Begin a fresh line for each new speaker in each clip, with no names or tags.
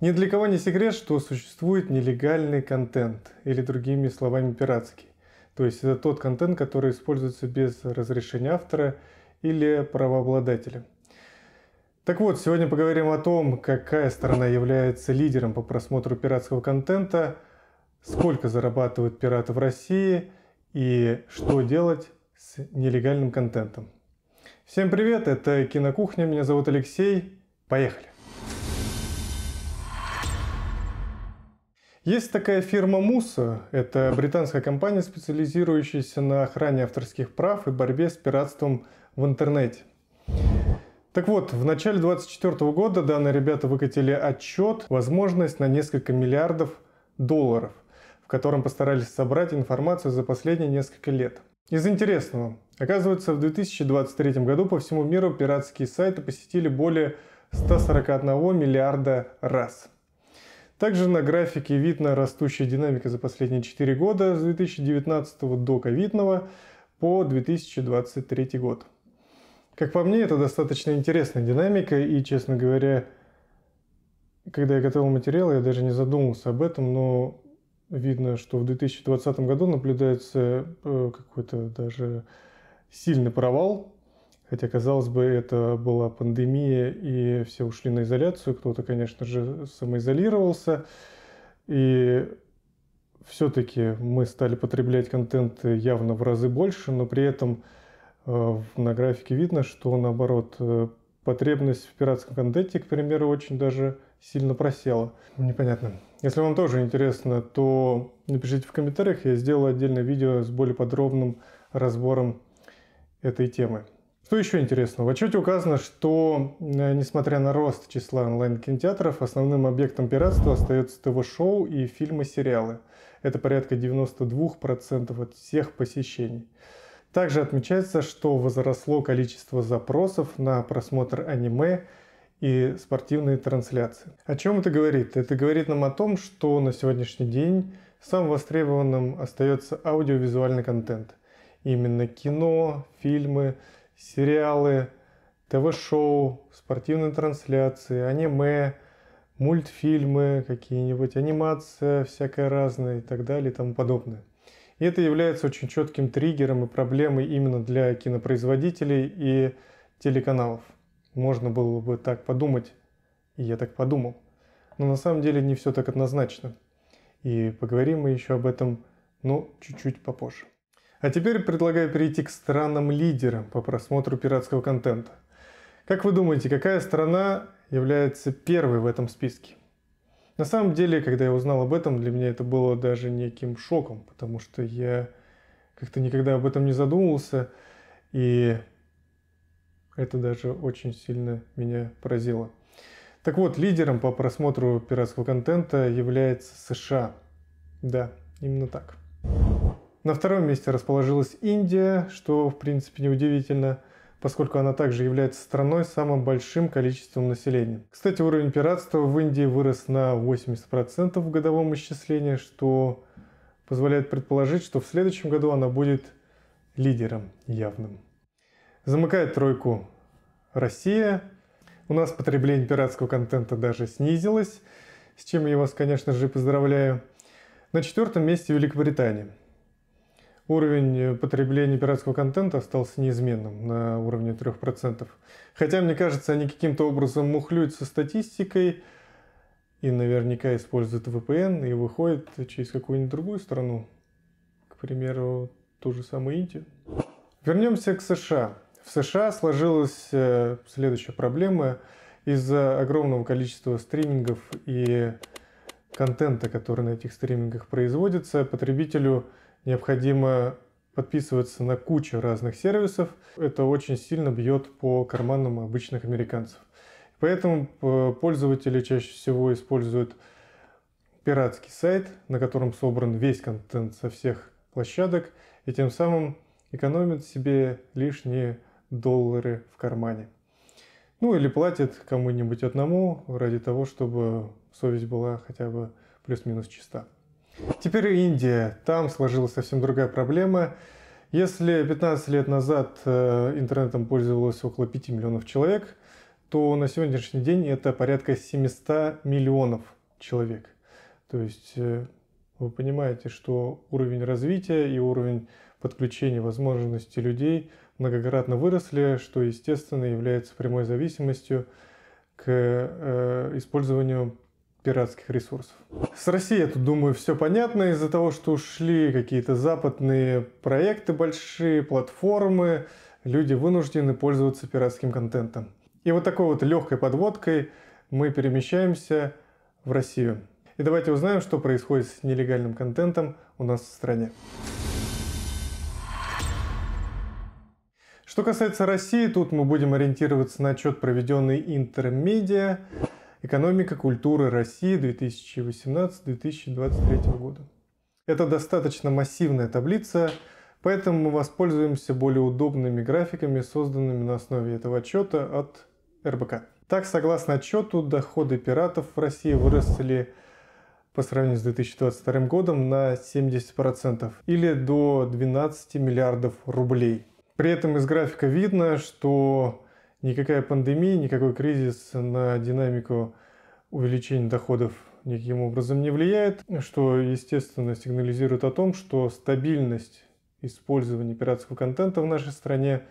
Ни для кого не секрет, что существует нелегальный контент, или другими словами пиратский. То есть это тот контент, который используется без разрешения автора или правообладателя. Так вот, сегодня поговорим о том, какая страна является лидером по просмотру пиратского контента, сколько зарабатывают пираты в России и что делать с нелегальным контентом. Всем привет, это Кинокухня, меня зовут Алексей, поехали! Есть такая фирма Муса. Это британская компания, специализирующаяся на охране авторских прав и борьбе с пиратством в интернете. Так вот, в начале 2024 года данные ребята выкатили отчет «Возможность на несколько миллиардов долларов», в котором постарались собрать информацию за последние несколько лет. Из интересного, оказывается, в 2023 году по всему миру пиратские сайты посетили более 141 миллиарда раз – также на графике видно растущая динамика за последние 4 года с 2019 до ковидного по 2023 год. Как по мне, это достаточно интересная динамика, и, честно говоря, когда я готовил материал, я даже не задумывался об этом, но видно, что в 2020 году наблюдается э, какой-то даже сильный провал Хотя, казалось бы, это была пандемия, и все ушли на изоляцию. Кто-то, конечно же, самоизолировался. И все-таки мы стали потреблять контент явно в разы больше, но при этом э, на графике видно, что наоборот э, потребность в пиратском контенте, к примеру, очень даже сильно просела.
Непонятно.
Если вам тоже интересно, то напишите в комментариях, я сделаю отдельное видео с более подробным разбором этой темы. Что еще интересно? В отчете указано, что э, несмотря на рост числа онлайн-кинотеатров, основным объектом пиратства остается ТВ-шоу и фильмы-сериалы. Это порядка 92% от всех посещений. Также отмечается, что возросло количество запросов на просмотр аниме и спортивные трансляции. О чем это говорит? Это говорит нам о том, что на сегодняшний день самым востребованным остается аудиовизуальный контент. Именно кино, фильмы, сериалы, ТВ-шоу, спортивные трансляции, аниме, мультфильмы какие-нибудь, анимация всякая разная и так далее и тому подобное. И это является очень четким триггером и проблемой именно для кинопроизводителей и телеканалов. Можно было бы так подумать, и я так подумал. Но на самом деле не все так однозначно. И поговорим мы еще об этом, но ну, чуть-чуть попозже. А теперь предлагаю перейти к странам лидерам по просмотру пиратского контента. Как вы думаете, какая страна является первой в этом списке? На самом деле, когда я узнал об этом, для меня это было даже неким шоком, потому что я как-то никогда об этом не задумывался, и это даже очень сильно меня поразило. Так вот, лидером по просмотру пиратского контента является США. Да, именно так. На втором месте расположилась Индия, что в принципе неудивительно, поскольку она также является страной с самым большим количеством населения. Кстати, уровень пиратства в Индии вырос на 80% в годовом исчислении, что позволяет предположить, что в следующем году она будет лидером явным. Замыкает тройку Россия. У нас потребление пиратского контента даже снизилось, с чем я вас, конечно же, поздравляю. На четвертом месте Великобритания – уровень э, потребления пиратского контента остался неизменным на уровне 3%. Хотя, мне кажется, они каким-то образом мухлюют со статистикой и наверняка используют VPN и выходят через какую-нибудь другую страну. К примеру, ту же самую Индию. Вернемся к США. В США сложилась э, следующая проблема. Из-за огромного количества стримингов и контента, который на этих стримингах производится, потребителю необходимо подписываться на кучу разных сервисов. Это очень сильно бьет по карманам обычных американцев. Поэтому э, пользователи чаще всего используют пиратский сайт, на котором собран весь контент со всех площадок, и тем самым экономят себе лишние доллары в кармане. Ну или платят кому-нибудь одному ради того, чтобы совесть была хотя бы плюс-минус чиста. Теперь Индия. Там сложилась совсем другая проблема. Если 15 лет назад э, интернетом пользовалось около 5 миллионов человек, то на сегодняшний день это порядка 700 миллионов человек. То есть э, вы понимаете, что уровень развития и уровень подключения возможностей людей многократно выросли, что, естественно, является прямой зависимостью к э, использованию пиратских ресурсов. С Россией, я тут думаю, все понятно из-за того, что ушли какие-то западные проекты большие, платформы, люди вынуждены пользоваться пиратским контентом. И вот такой вот легкой подводкой мы перемещаемся в Россию. И давайте узнаем, что происходит с нелегальным контентом у нас в стране. Что касается России, тут мы будем ориентироваться на отчет, проведенный интермедиа. «Экономика культуры России 2018-2023 года». Это достаточно массивная таблица, поэтому мы воспользуемся более удобными графиками, созданными на основе этого отчета от РБК. Так, согласно отчету, доходы пиратов в России выросли по сравнению с 2022 годом на 70% или до 12 миллиардов рублей. При этом из графика видно, что Никакая пандемия, никакой кризис на динамику увеличения доходов никаким образом не влияет, что, естественно, сигнализирует о том, что стабильность использования пиратского контента в нашей стране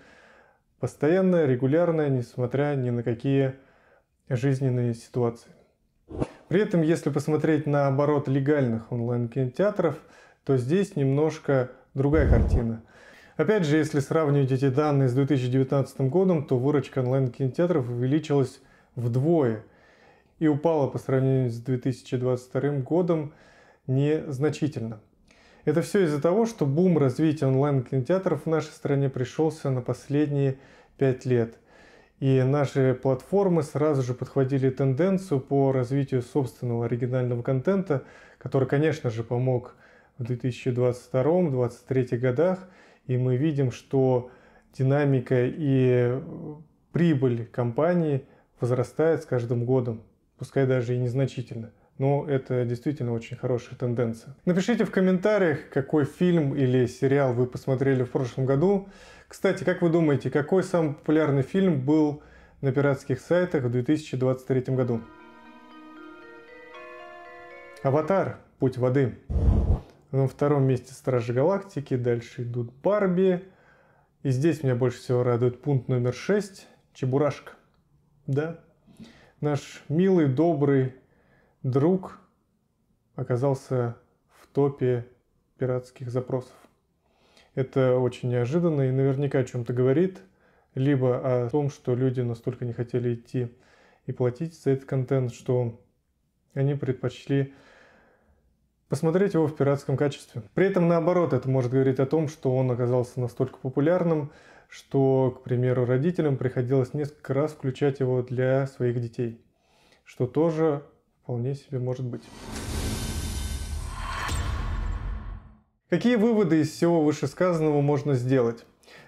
постоянная, регулярная, несмотря ни на какие жизненные ситуации. При этом, если посмотреть на оборот легальных онлайн-кинотеатров, то здесь немножко другая картина – Опять же, если сравнивать эти данные с 2019 годом, то выручка онлайн-кинотеатров увеличилась вдвое и упала по сравнению с 2022 годом незначительно. Это все из-за того, что бум развития онлайн-кинотеатров в нашей стране пришелся на последние пять лет. И наши платформы сразу же подхватили тенденцию по развитию собственного оригинального контента, который, конечно же, помог в 2022-2023 годах – и мы видим, что динамика и э, прибыль компании возрастает с каждым годом, пускай даже и незначительно. Но это действительно очень хорошая тенденция. Напишите в комментариях, какой фильм или сериал вы посмотрели в прошлом году. Кстати, как вы думаете, какой самый популярный фильм был на пиратских сайтах в 2023 году? Аватар. Путь воды. На втором месте Стражи Галактики, дальше идут Барби. И здесь меня больше всего радует пункт номер 6 – Чебурашка. Да, наш милый, добрый друг оказался в топе пиратских запросов. Это очень неожиданно и наверняка о чем-то говорит, либо о том, что люди настолько не хотели идти и платить за этот контент, что они предпочли посмотреть его в пиратском качестве. При этом, наоборот, это может говорить о том, что он оказался настолько популярным, что, к примеру, родителям приходилось несколько раз включать его для своих детей, что тоже вполне себе может быть. Какие выводы из всего вышесказанного можно сделать?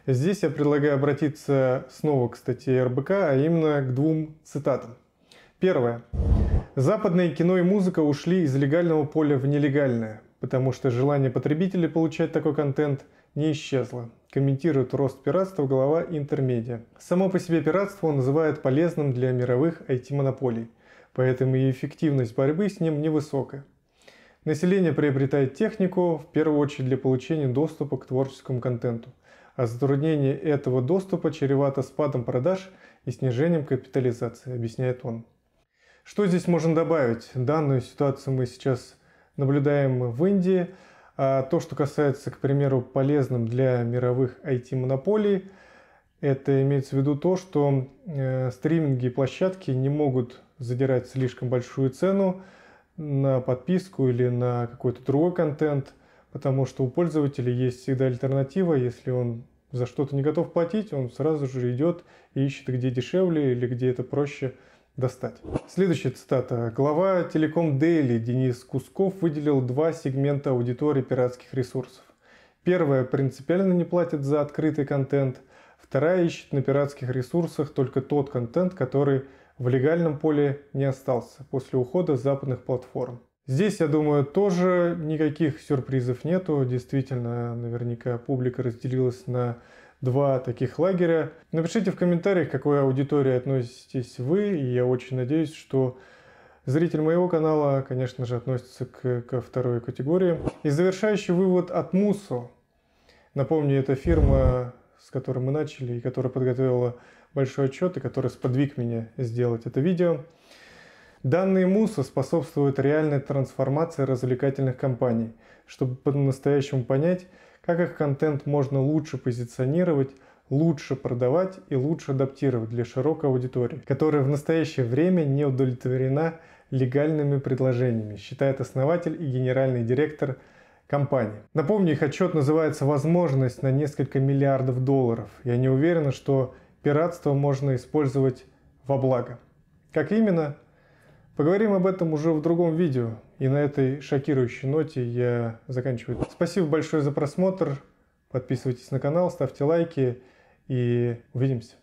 Здесь я предлагаю обратиться снова к статье РБК, а именно к двум цитатам. Первое. Западное кино и музыка ушли из легального поля в нелегальное, потому что желание потребителей получать такой контент не исчезло, комментирует рост пиратства глава Интермедиа. Само по себе пиратство он называет полезным для мировых IT-монополий, поэтому и эффективность борьбы с ним невысокая. Население приобретает технику в первую очередь для получения доступа к творческому контенту, а затруднение этого доступа чревато спадом продаж и снижением капитализации, объясняет он. Что здесь можно добавить? Данную ситуацию мы сейчас наблюдаем в Индии. А то, что касается, к примеру, полезным для мировых IT-монополий, это имеется в виду то, что э, стриминги и площадки не могут задирать слишком большую цену на подписку или на какой-то другой контент, потому что у пользователя есть всегда альтернатива, если он за что-то не готов платить, он сразу же идет и ищет, где дешевле или где это проще – достать. Следующая цитата. Глава Телеком Дейли Денис Кусков выделил два сегмента аудитории пиратских ресурсов. Первая принципиально не платит за открытый контент, вторая ищет на пиратских ресурсах только тот контент, который в легальном поле не остался после ухода западных платформ. Здесь, я думаю, тоже никаких сюрпризов нету. Действительно, наверняка публика разделилась на два таких лагеря. Напишите в комментариях, к какой аудитории относитесь вы, и я очень надеюсь, что Зритель моего канала, конечно же, относится к, ко второй категории. И завершающий вывод от Мусо. Напомню, это фирма, с которой мы начали, и которая подготовила большой отчет, и который сподвиг меня сделать это видео. Данные Муса способствуют реальной трансформации развлекательных компаний. Чтобы по-настоящему понять, как их контент можно лучше позиционировать, лучше продавать и лучше адаптировать для широкой аудитории, которая в настоящее время не удовлетворена легальными предложениями, считает основатель и генеральный директор компании. Напомню, их отчет называется «Возможность на несколько миллиардов долларов». Я не уверен, что пиратство можно использовать во благо. Как именно? Поговорим об этом уже в другом видео. И на этой шокирующей ноте я заканчиваю. Спасибо большое за просмотр. Подписывайтесь на канал, ставьте лайки и увидимся.